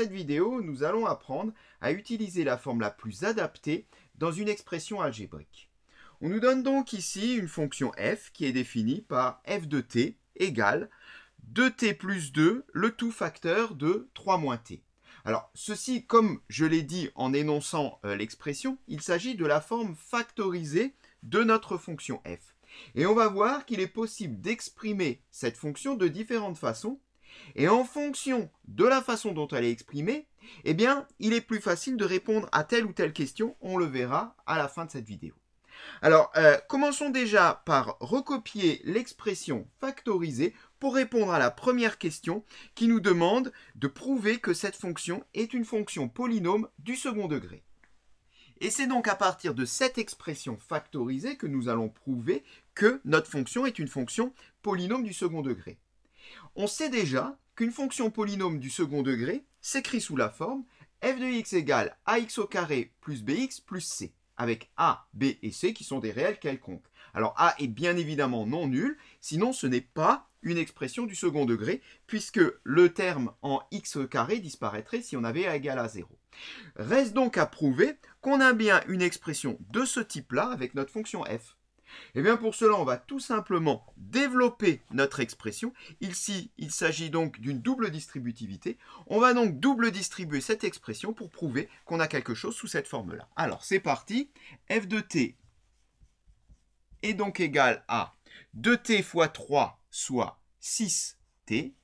cette vidéo, nous allons apprendre à utiliser la forme la plus adaptée dans une expression algébrique. On nous donne donc ici une fonction f qui est définie par f de t égale 2t plus 2, le tout facteur de 3 moins t. Alors, ceci, comme je l'ai dit en énonçant euh, l'expression, il s'agit de la forme factorisée de notre fonction f. Et on va voir qu'il est possible d'exprimer cette fonction de différentes façons et en fonction de la façon dont elle est exprimée, eh bien, il est plus facile de répondre à telle ou telle question, on le verra à la fin de cette vidéo. Alors, euh, commençons déjà par recopier l'expression factorisée pour répondre à la première question qui nous demande de prouver que cette fonction est une fonction polynôme du second degré. Et c'est donc à partir de cette expression factorisée que nous allons prouver que notre fonction est une fonction polynôme du second degré. On sait déjà qu'une fonction polynôme du second degré s'écrit sous la forme f de x égale ax au carré plus bx plus c, avec a, b et c qui sont des réels quelconques. Alors a est bien évidemment non nul, sinon ce n'est pas une expression du second degré, puisque le terme en x carré disparaîtrait si on avait a égal à 0. Reste donc à prouver qu'on a bien une expression de ce type-là avec notre fonction f. Eh bien pour cela, on va tout simplement développer notre expression. Ici, il s'agit donc d'une double distributivité. On va donc double distribuer cette expression pour prouver qu'on a quelque chose sous cette forme-là. Alors c'est parti, f de t est donc égal à 2t fois 3, soit 6t.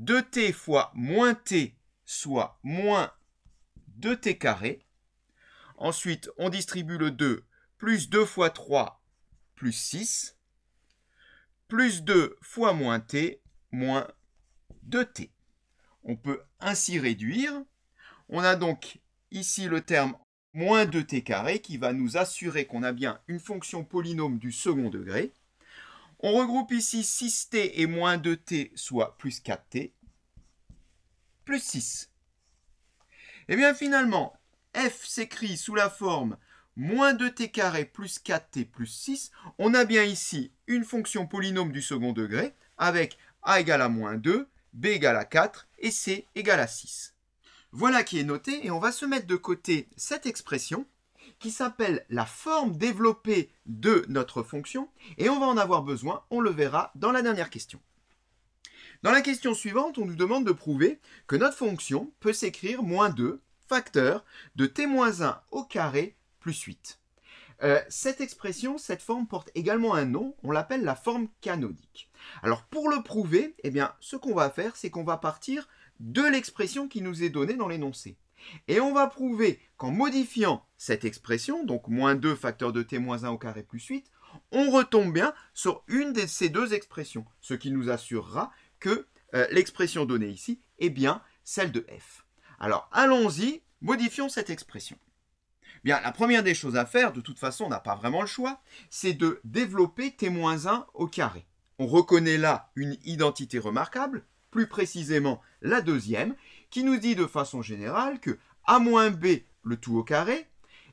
2t fois moins t, soit moins 2t carré. Ensuite, on distribue le 2 plus 2 fois 3 plus 6, plus 2 fois moins t, moins 2t. On peut ainsi réduire. On a donc ici le terme moins 2t carré qui va nous assurer qu'on a bien une fonction polynôme du second degré. On regroupe ici 6t et moins 2t, soit plus 4t, plus 6. Et eh bien finalement, f s'écrit sous la forme moins 2t carré plus 4t plus 6, on a bien ici une fonction polynôme du second degré avec a égale à moins 2, b égale à 4 et c égale à 6. Voilà qui est noté et on va se mettre de côté cette expression qui s'appelle la forme développée de notre fonction et on va en avoir besoin, on le verra dans la dernière question. Dans la question suivante, on nous demande de prouver que notre fonction peut s'écrire moins 2 facteur de t-1 au carré euh, cette expression, cette forme porte également un nom, on l'appelle la forme canonique. Alors pour le prouver, eh bien, ce qu'on va faire, c'est qu'on va partir de l'expression qui nous est donnée dans l'énoncé. Et on va prouver qu'en modifiant cette expression, donc moins 2 facteur de t moins 1 au carré plus 8, on retombe bien sur une de ces deux expressions, ce qui nous assurera que euh, l'expression donnée ici est bien celle de f. Alors allons-y, modifions cette expression la première des choses à faire, de toute façon, on n'a pas vraiment le choix, c'est de développer T-1 au carré. On reconnaît là une identité remarquable, plus précisément la deuxième, qui nous dit de façon générale que A B, le tout au carré,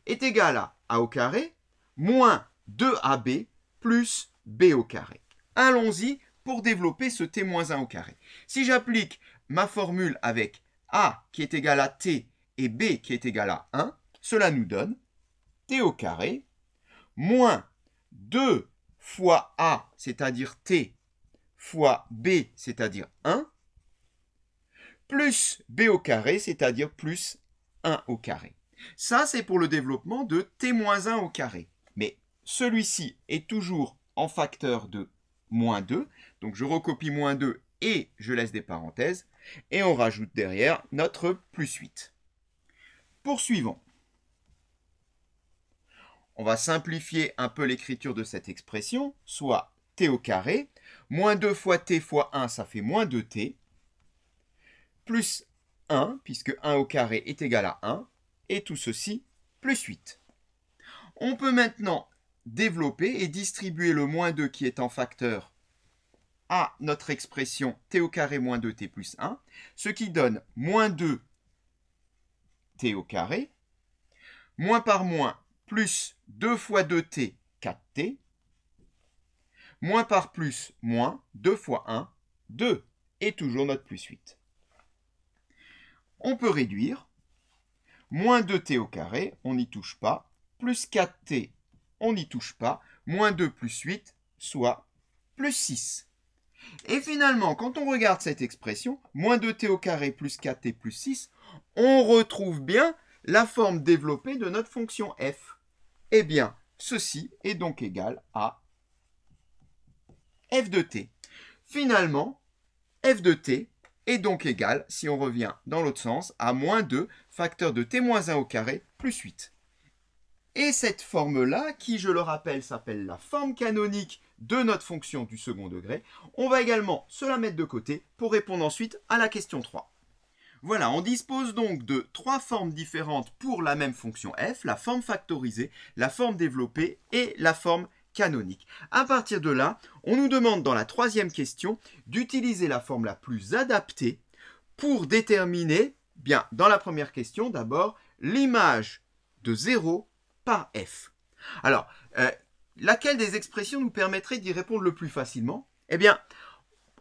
est égal à A au carré moins 2AB plus B au carré. Allons-y pour développer ce T-1 au carré. Si j'applique ma formule avec A qui est égal à T et B qui est égal à 1, cela nous donne t au carré moins 2 fois a, c'est-à-dire t, fois b, c'est-à-dire 1, plus b au carré, c'est-à-dire plus 1 au carré. Ça, c'est pour le développement de t-1 au carré. Mais celui-ci est toujours en facteur de moins 2. Donc je recopie moins 2 et je laisse des parenthèses. Et on rajoute derrière notre plus 8. Poursuivons on va simplifier un peu l'écriture de cette expression, soit t au carré, moins 2 fois t fois 1, ça fait moins 2t, plus 1, puisque 1 au carré est égal à 1, et tout ceci plus 8. On peut maintenant développer et distribuer le moins 2 qui est en facteur à notre expression t au carré moins 2t plus 1, ce qui donne moins 2 t au carré, moins par moins plus 2 fois 2t, 4t, moins par plus, moins, 2 fois 1, 2, et toujours notre plus 8. On peut réduire, moins 2t au carré, on n'y touche pas, plus 4t, on n'y touche pas, moins 2 plus 8, soit plus 6. Et finalement, quand on regarde cette expression, moins 2t au carré plus 4t plus 6, on retrouve bien la forme développée de notre fonction f. Eh bien, ceci est donc égal à f de t. Finalement, f de t est donc égal, si on revient dans l'autre sens, à moins 2, facteur de t-1 au carré, plus 8. Et cette forme-là, qui je le rappelle s'appelle la forme canonique de notre fonction du second degré, on va également se la mettre de côté pour répondre ensuite à la question 3. Voilà, on dispose donc de trois formes différentes pour la même fonction f, la forme factorisée, la forme développée et la forme canonique. À partir de là, on nous demande dans la troisième question d'utiliser la forme la plus adaptée pour déterminer, bien, dans la première question d'abord, l'image de 0 par f. Alors, euh, laquelle des expressions nous permettrait d'y répondre le plus facilement Eh bien,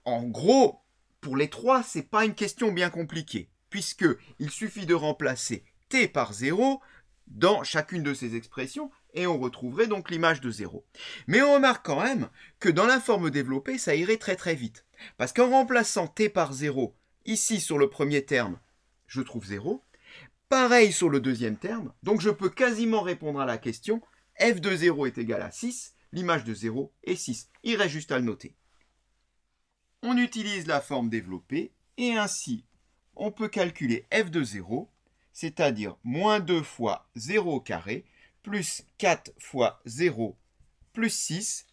en gros, pour les trois, c'est pas une question bien compliquée puisque il suffit de remplacer t par 0 dans chacune de ces expressions et on retrouverait donc l'image de 0. Mais on remarque quand même que dans la forme développée, ça irait très très vite. Parce qu'en remplaçant t par 0, ici sur le premier terme, je trouve 0. Pareil sur le deuxième terme, donc je peux quasiment répondre à la question f de 0 est égal à 6, l'image de 0 est 6. Il reste juste à le noter. On utilise la forme développée et ainsi on peut calculer f de 0, c'est-à-dire moins 2 fois 0 au carré, plus 4 fois 0 plus 6.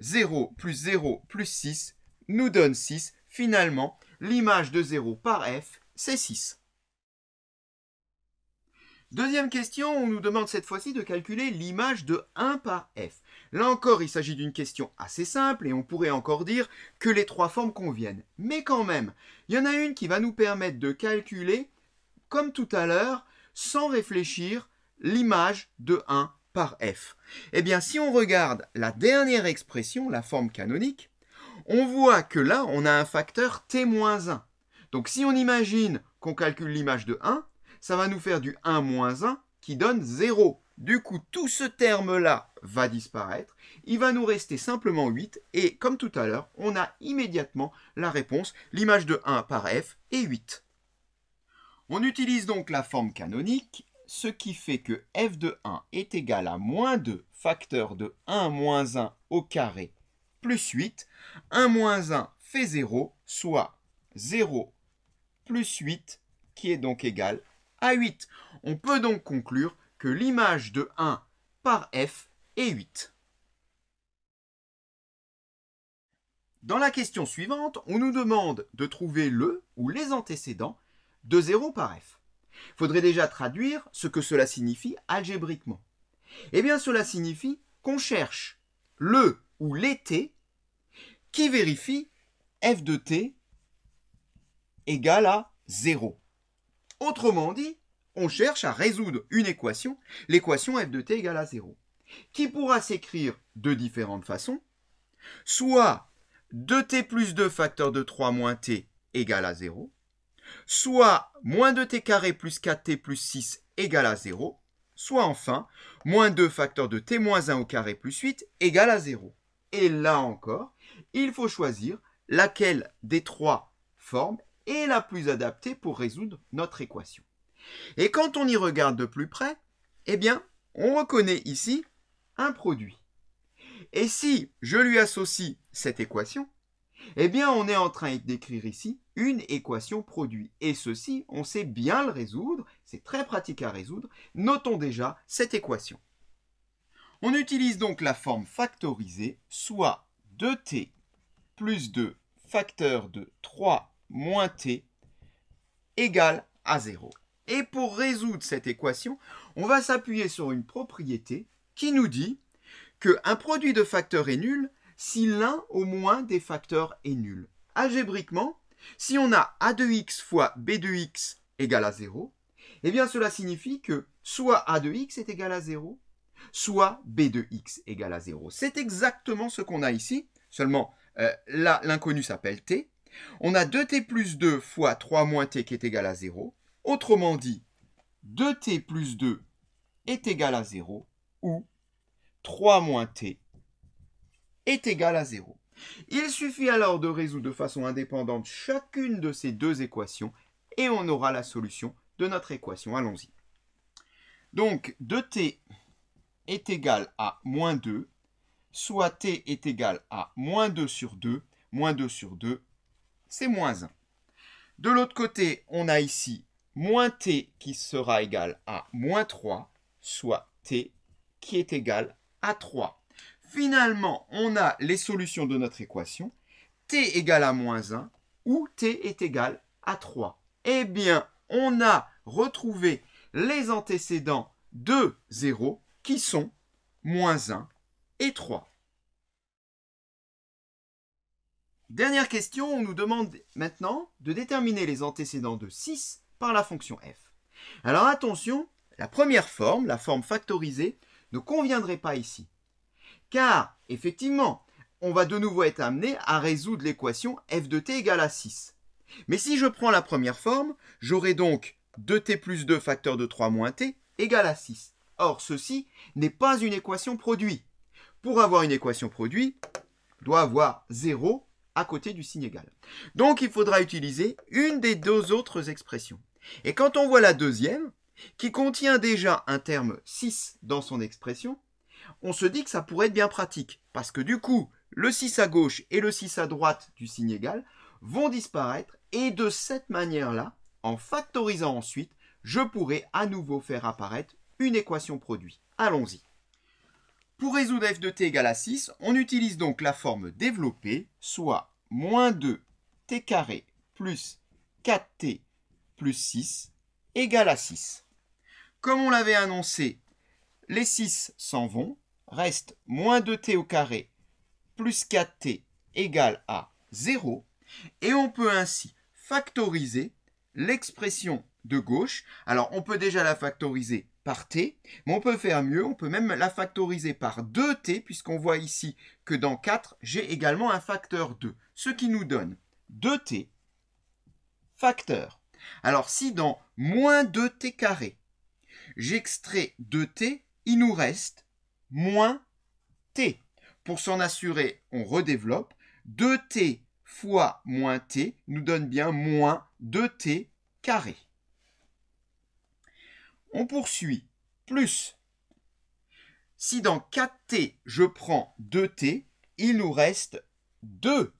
0 plus 0 plus 6 nous donne 6. Finalement, l'image de 0 par f, c'est 6. Deuxième question, on nous demande cette fois-ci de calculer l'image de 1 par f. Là encore, il s'agit d'une question assez simple et on pourrait encore dire que les trois formes conviennent. Mais quand même, il y en a une qui va nous permettre de calculer, comme tout à l'heure, sans réfléchir, l'image de 1 par f. Eh bien, si on regarde la dernière expression, la forme canonique, on voit que là, on a un facteur t-1. Donc si on imagine qu'on calcule l'image de 1, ça va nous faire du 1 moins 1 qui donne 0. Du coup, tout ce terme-là va disparaître. Il va nous rester simplement 8. Et comme tout à l'heure, on a immédiatement la réponse, l'image de 1 par f est 8. On utilise donc la forme canonique, ce qui fait que f de 1 est égal à moins 2 facteur de 1 moins 1 au carré plus 8. 1 moins 1 fait 0, soit 0 plus 8 qui est donc égal à. On peut donc conclure que l'image de 1 par f est 8. Dans la question suivante, on nous demande de trouver le ou les antécédents de 0 par f. Il Faudrait déjà traduire ce que cela signifie algébriquement. Eh bien, cela signifie qu'on cherche le ou les t qui vérifie f de t égale à 0. Autrement dit, on cherche à résoudre une équation, l'équation f de t égale à 0, qui pourra s'écrire de différentes façons, soit 2t plus 2 facteur de 3 moins t égale à 0, soit moins 2t carré plus 4t plus 6 égale à 0, soit enfin moins 2 facteur de t moins 1 au carré plus 8 égale à 0. Et là encore, il faut choisir laquelle des trois formes est la plus adaptée pour résoudre notre équation. Et quand on y regarde de plus près, eh bien, on reconnaît ici un produit. Et si je lui associe cette équation, eh bien, on est en train d'écrire ici une équation produit. Et ceci, on sait bien le résoudre, c'est très pratique à résoudre. Notons déjà cette équation. On utilise donc la forme factorisée, soit 2t plus 2 facteur de 3 moins t égale à 0. Et pour résoudre cette équation, on va s'appuyer sur une propriété qui nous dit qu'un produit de facteurs est nul si l'un au moins des facteurs est nul. Algébriquement, si on a a de x fois b de x égale à 0, eh bien cela signifie que soit a de x est égal à 0, soit b de x égale à 0. C'est exactement ce qu'on a ici, seulement euh, l'inconnu s'appelle t, on a 2t plus 2 fois 3 moins t qui est égal à 0. Autrement dit, 2t plus 2 est égal à 0 ou 3 moins t est égal à 0. Il suffit alors de résoudre de façon indépendante chacune de ces deux équations et on aura la solution de notre équation. Allons-y. Donc 2t est égal à moins 2, soit t est égal à moins 2 sur 2, moins 2 sur 2, c'est moins 1. De l'autre côté, on a ici moins t qui sera égal à moins 3, soit t qui est égal à 3. Finalement, on a les solutions de notre équation, t égale à moins 1 ou t est égal à 3. Eh bien, on a retrouvé les antécédents de 0 qui sont moins 1 et 3. Dernière question, on nous demande maintenant de déterminer les antécédents de 6 par la fonction f. Alors attention, la première forme, la forme factorisée, ne conviendrait pas ici. Car, effectivement, on va de nouveau être amené à résoudre l'équation f de t égale à 6. Mais si je prends la première forme, j'aurai donc 2t plus 2 facteur de 3 moins t égale à 6. Or, ceci n'est pas une équation produit. Pour avoir une équation produit, doit avoir 0 à côté du signe égal. Donc il faudra utiliser une des deux autres expressions. Et quand on voit la deuxième, qui contient déjà un terme 6 dans son expression, on se dit que ça pourrait être bien pratique, parce que du coup, le 6 à gauche et le 6 à droite du signe égal vont disparaître, et de cette manière-là, en factorisant ensuite, je pourrai à nouveau faire apparaître une équation produit. Allons-y. Pour résoudre f de t égale à 6, on utilise donc la forme développée, soit moins 2 t plus 4t plus 6 égale à 6. Comme on l'avait annoncé, les 6 s'en vont, reste moins 2t au carré plus 4t égale à 0, et on peut ainsi factoriser l'expression de gauche. Alors on peut déjà la factoriser par t, mais on peut faire mieux, on peut même la factoriser par 2t, puisqu'on voit ici que dans 4, j'ai également un facteur 2, ce qui nous donne 2t facteur. Alors si dans moins 2t carré, j'extrais 2t, il nous reste moins t. Pour s'en assurer, on redéveloppe. 2t fois moins t nous donne bien moins 2t carré. On poursuit. Plus. Si dans 4t, je prends 2t, il nous reste 2.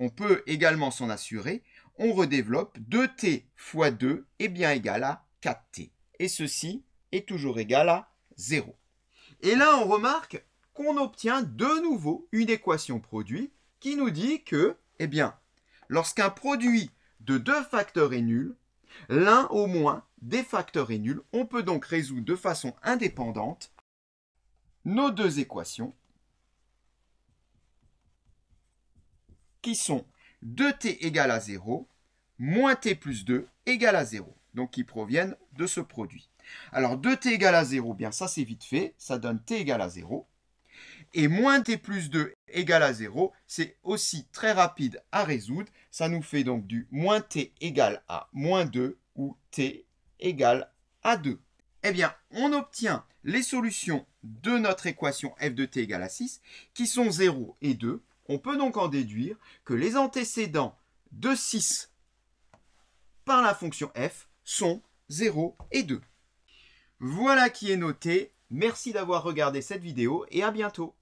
On peut également s'en assurer. On redéveloppe 2t fois 2 est bien égal à 4t. Et ceci est toujours égal à 0. Et là, on remarque qu'on obtient de nouveau une équation produit qui nous dit que, eh bien, lorsqu'un produit de deux facteurs est nul, l'un au moins des facteurs est nul, on peut donc résoudre de façon indépendante nos deux équations qui sont 2t égale à 0 moins t plus 2 égale à 0. Donc qui proviennent de ce produit. Alors 2t égale à 0, bien ça c'est vite fait, ça donne t égale à 0. Et moins t plus 2 égale à 0, c'est aussi très rapide à résoudre. Ça nous fait donc du moins t égale à moins 2 ou t égale à 2. Eh bien, on obtient les solutions de notre équation f de t égale à 6, qui sont 0 et 2. On peut donc en déduire que les antécédents de 6 par la fonction f sont 0 et 2. Voilà qui est noté. Merci d'avoir regardé cette vidéo et à bientôt.